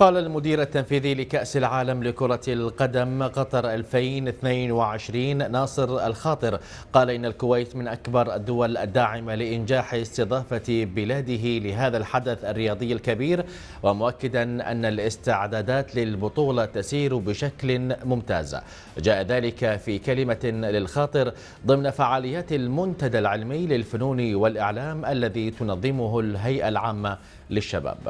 قال المدير التنفيذي لكأس العالم لكرة القدم قطر 2022 ناصر الخاطر قال إن الكويت من أكبر الدول الداعمة لإنجاح استضافة بلاده لهذا الحدث الرياضي الكبير ومؤكدا أن الاستعدادات للبطولة تسير بشكل ممتاز جاء ذلك في كلمة للخاطر ضمن فعاليات المنتدى العلمي للفنون والإعلام الذي تنظمه الهيئة العامة للشباب